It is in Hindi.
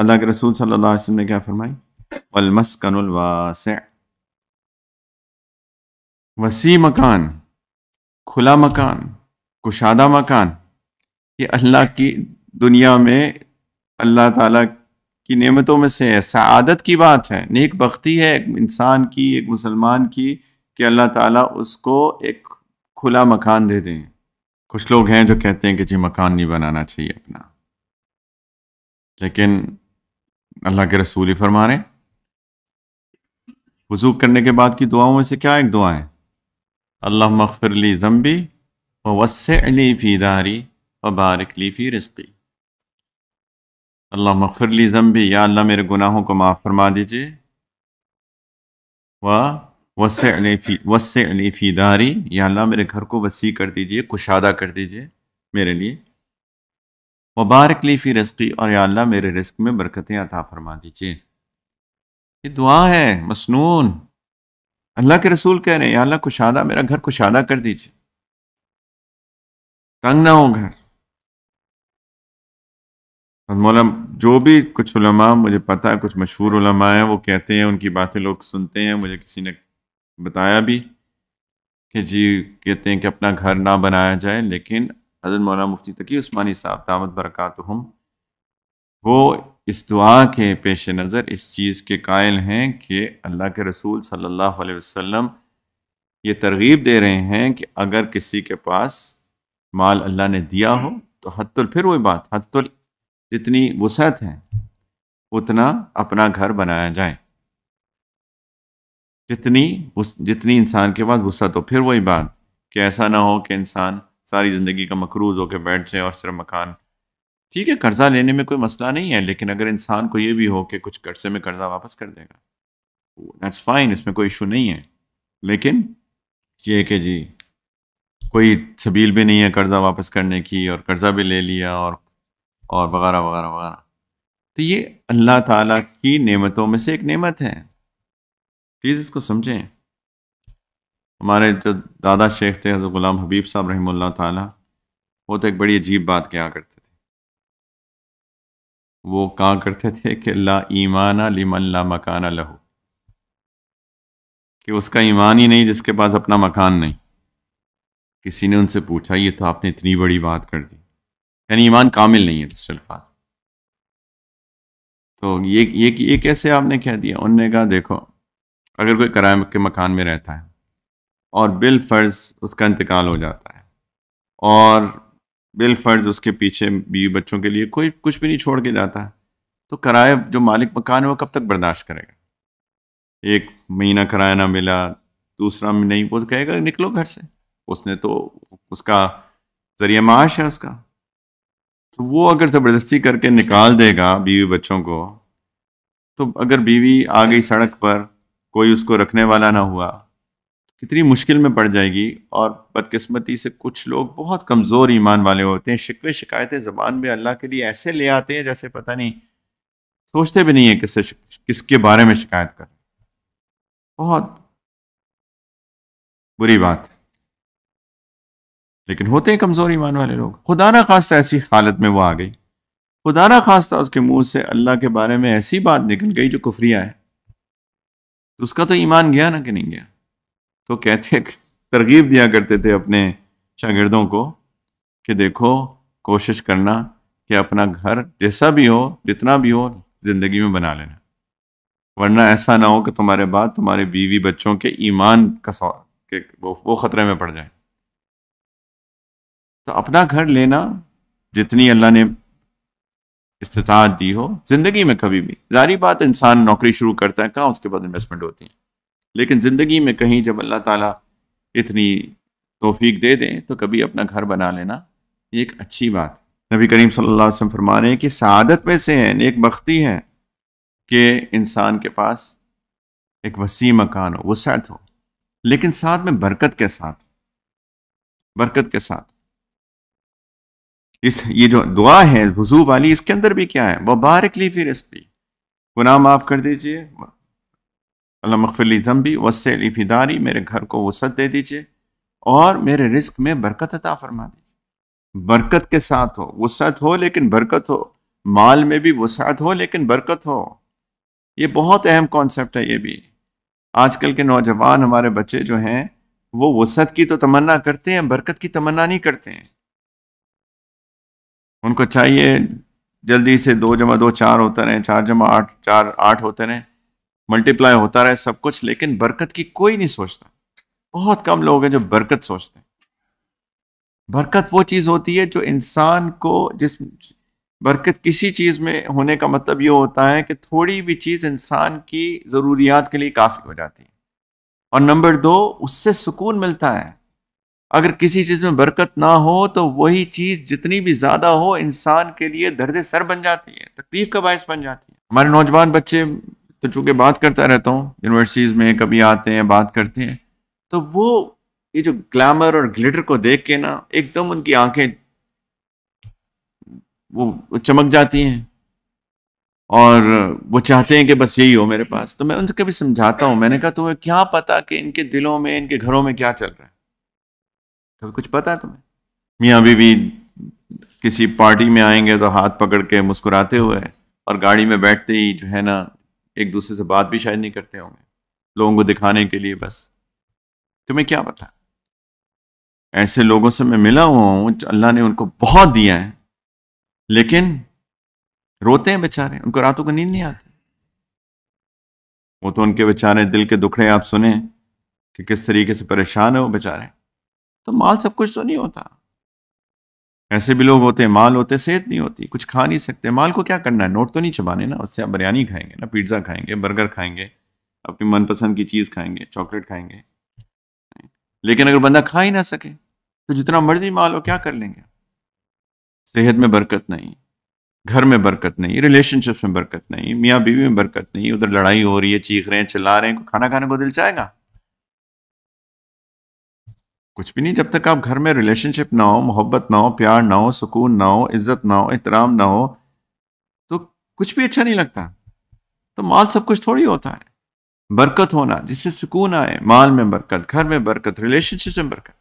अल्लाह के रसूल सल्लल्लाहु अलैहि वसल्लम ने क्या फरमाई वलमस्कनवास वसी मकान खुला मकान कुशादा मकान ये अल्लाह की दुनिया में अल्लाह ताला की नेमतों में से है सआदत की बात है नेक बख्ती है एक इंसान की एक मुसलमान की कि अल्लाह ताला उसको एक खुला मकान दे दें कुछ लोग हैं जो कहते हैं कि जी मकान नहीं बनाना चाहिए अपना लेकिन अल्लाह के रसूल ही फरमा रहे वजू करने के बाद की दुआओं में से क्या एक दुआ है अल्लाह मखफरली ज़म्बी वसली फ़ी दारी वबारकली फ़ी रिस्की अल्लाह मखफरली ज़म्बी या अल्लाह मेरे गुनाहों को माफ़ फरमा दीजिए व वसली फ़ी दारी या अल्लाह मेरे घर को वसी कर दीजिए कुशादा कर दीजिए मेरे लिए मुबारक लीफ़ी रस्की और या अल्लाह मेरे रिस्क में बरकतें अता फरमा दीजिए ये दुआ है मसनून अल्लाह के रसूल कह रहे हैं या अल्लाह कुशादा मेरा घर कुशादा कर दीजिए तंग ना हो घर मौला जो भी कुछ उलमा मुझे पता है कुछ मशहूर उलमा हैं वो कहते हैं उनकी बातें लोग सुनते हैं मुझे किसी ने बताया भी कि जी कहते हैं कि अपना घर ना बनाया जाए लेकिन हजरत मौलाना मुफ्ती तकी उस्मानी साहब बरकत हम वो इस दुआ के पेश नज़र इस चीज़ के कायल हैं कि अल्लाह के रसूल सल्लल्लाहु अलैहि वसल्लम ये तरगीब दे रहे हैं कि अगर किसी के पास माल अल्लाह ने दिया हो तो हतुल फिर वही बात हतुल जितनी वसत है उतना अपना घर बनाया जाए जितनी जितनी इंसान के पास वसत हो फिर वही बात कि ऐसा ना हो कि इंसान सारी ज़िंदगी का मकरूज होकर बैठ जाए और सिर्फ मकान ठीक है कर्जा लेने में कोई मसला नहीं है लेकिन अगर इंसान को ये भी हो कि कुछ कर्जे में कर्जा वापस कर देगा दैट्स तो फाइन इसमें कोई इशू नहीं है लेकिन ये कि जी कोई सबील भी नहीं है कर्जा वापस करने की और कर्जा भी ले लिया और और वगैरह वगैरह वगैरह तो ये अल्लाह ताला की नेमतों में से एक नेमत है प्लीज़ इसको समझें हमारे जो दादा शेख थे हज़रत ग़ुलाम हबीब साहब रही ताला वो तो एक बड़ी अजीब बात क्या करते थे वो कहा करते थे कि ला ईमाना लिमन ला मकाना लहो कि उसका ईमान ही नहीं जिसके पास अपना मकान नहीं किसी ने उनसे पूछा ये तो आपने इतनी बड़ी बात कर दी यानी ईमान कामिल नहीं है दूसरे अल्फाज तो ये ये ये कैसे आपने कह दिया उनने कहा देखो अगर कोई कराए के मकान में रहता है और बिल फर्ज उसका इंतकाल हो जाता है और बिल फर्ज उसके पीछे बीवी बच्चों के लिए कोई कुछ भी नहीं छोड़ के जाता है तो किराए जो मालिक मकान है वो कब तक बर्दाश्त करेगा एक महीना किराया ना मिला दूसरा नहीं वो तो कहेगा निकलो घर से उसने तो उसका जरिया माश है उसका तो वो अगर ज़बरदस्ती करके निकाल देगा बीवी बच्चों को तो अगर बीवी आ गई सड़क पर कोई उसको रखने वाला ना हुआ कितनी मुश्किल में पड़ जाएगी और बदकस्मती से कुछ लोग बहुत कमज़ोर ईमान वाले होते हैं शिकवे शिकायतें ज़बान में अल्लाह के लिए ऐसे ले आते हैं जैसे पता नहीं सोचते भी नहीं है किससे किसके बारे में शिकायत कर बहुत बुरी बात है लेकिन होते हैं कमज़ोर ईमान वाले लोग खुदा ना खास ऐसी हालत में वो आ गई खुदा ना खास उसके मुँह से अल्लाह के बारे में ऐसी बात निकल गई जो कुफरिया है तो उसका तो ईमान गया ना कि नहीं गया तो कहते तरगीब दिया करते थे अपने शागिर्दों को कि देखो कोशिश करना कि अपना घर जैसा भी हो जितना भी हो ज़िंदगी में बना लेना वरना ऐसा ना हो कि तुम्हारे बाद तुम्हारे बीवी बच्चों के ईमान का सौ के वो वो ख़तरे में पड़ जाए तो अपना घर लेना जितनी अल्लाह ने इस्तात दी हो ज़िंदगी में कभी भी जारी बात इंसान नौकरी शुरू करता है कहाँ उसके बाद इन्वेस्टमेंट होती है लेकिन ज़िंदगी में कहीं जब अल्लाह ताला इतनी तोफीक दे दें तो कभी अपना घर बना लेना ये एक अच्छी बात है नबी करीम सल्लल्लाहु अलैहि वसल्लम फरमा रहे हैं कि सादत में से है एक बख्ती है कि इंसान के पास एक वसी मकान हो वसत हो लेकिन साथ में बरकत के साथ बरकत के साथ इस ये जो दुआ है वजू वाली इसके अंदर भी क्या है वह बारकली फिर इसकी गुनाह माफ़ कर दीजिए अल्लाह मखफिली जम्बी वसल फिदारी मेरे घर को वसत दे दीजिए और मेरे रिस्क में बरकत अता फरमा दीजिए बरकत के साथ हो वसत हो लेकिन बरकत हो माल में भी वसात हो लेकिन बरकत हो ये बहुत अहम कॉन्सेप्ट है ये भी आजकल के नौजवान हमारे बच्चे जो हैं वो वसत की तो तमन्ना करते हैं बरकत की तमन्ना नहीं करते हैं उनको चाहिए जल्दी से दो जमा दो चार होता रहे चार जमा आठ चार आठ होते रहे मल्टीप्लाई होता रहे सब कुछ लेकिन बरकत की कोई नहीं सोचता बहुत कम लोग हैं जो बरकत सोचते हैं बरकत वो चीज़ होती है जो इंसान को जिस बरकत किसी चीज़ में होने का मतलब ये होता है कि थोड़ी भी चीज़ इंसान की ज़रूरियात के लिए काफ़ी हो जाती है और नंबर दो उससे सुकून मिलता है अगर किसी चीज़ में बरकत ना हो तो वही चीज़ जितनी भी ज़्यादा हो इंसान के लिए दर्द सर बन जाती है तकलीफ़ का बायस बन जाती है हमारे नौजवान बच्चे तो चूंकि बात करता रहता हूँ यूनिवर्सिटीज़ में कभी आते हैं बात करते हैं तो वो ये जो ग्लैमर और ग्लिटर को देख के ना एकदम उनकी आंखें वो चमक जाती हैं और वो चाहते हैं कि बस यही हो मेरे पास तो मैं उनसे कभी समझाता हूँ मैंने कहा तुम्हें क्या पता कि इनके दिलों में इनके घरों में क्या चल रहा है कभी कुछ पता है तुम्हें मियाँ बीबी किसी पार्टी में आएंगे तो हाथ पकड़ के मुस्कुराते हुए और गाड़ी में बैठते ही जो है ना एक दूसरे से बात भी शायद नहीं करते होंगे लोगों को दिखाने के लिए बस तुम्हें क्या पता ऐसे लोगों से मैं मिला हुआ हूं अल्लाह ने उनको बहुत दिया है लेकिन रोते हैं बेचारे उनको रातों को नींद नहीं आती वो तो उनके बेचारे दिल के दुखड़े आप सुने कि किस तरीके से परेशान है वो बेचारे तो माल सब कुछ तो नहीं होता ऐसे भी लोग होते हैं माल होते सेहत नहीं होती कुछ खा नहीं सकते माल को क्या करना है नोट तो नहीं चबाने ना उससे आप बिरयानी खाएंगे ना पिज्ज़ा खाएंगे बर्गर खाएंगे अपनी मनपसंद की चीज़ खाएंगे चॉकलेट खाएंगे लेकिन अगर बंदा खा ही ना सके तो जितना मर्जी माल हो क्या कर लेंगे सेहत में बरकत नहीं घर में बरकत नहीं रिलेशनशिप्स में बरकत नहीं मियाँ बीवी में बरकत नहीं उधर लड़ाई हो रही है चीख रहे हैं चिल्ला रहे हैं खाना खाने को दिल चाहेगा कुछ भी नहीं जब तक आप घर में रिलेशनशिप ना हो मोहब्बत ना हो प्यार ना हो सुकून ना हो इज्जत ना हो एहतराम ना हो तो कुछ भी अच्छा नहीं लगता तो माल सब कुछ थोड़ी होता है बरकत होना जिससे सुकून आए माल में बरकत घर में बरकत रिलेशनशिप में बरकत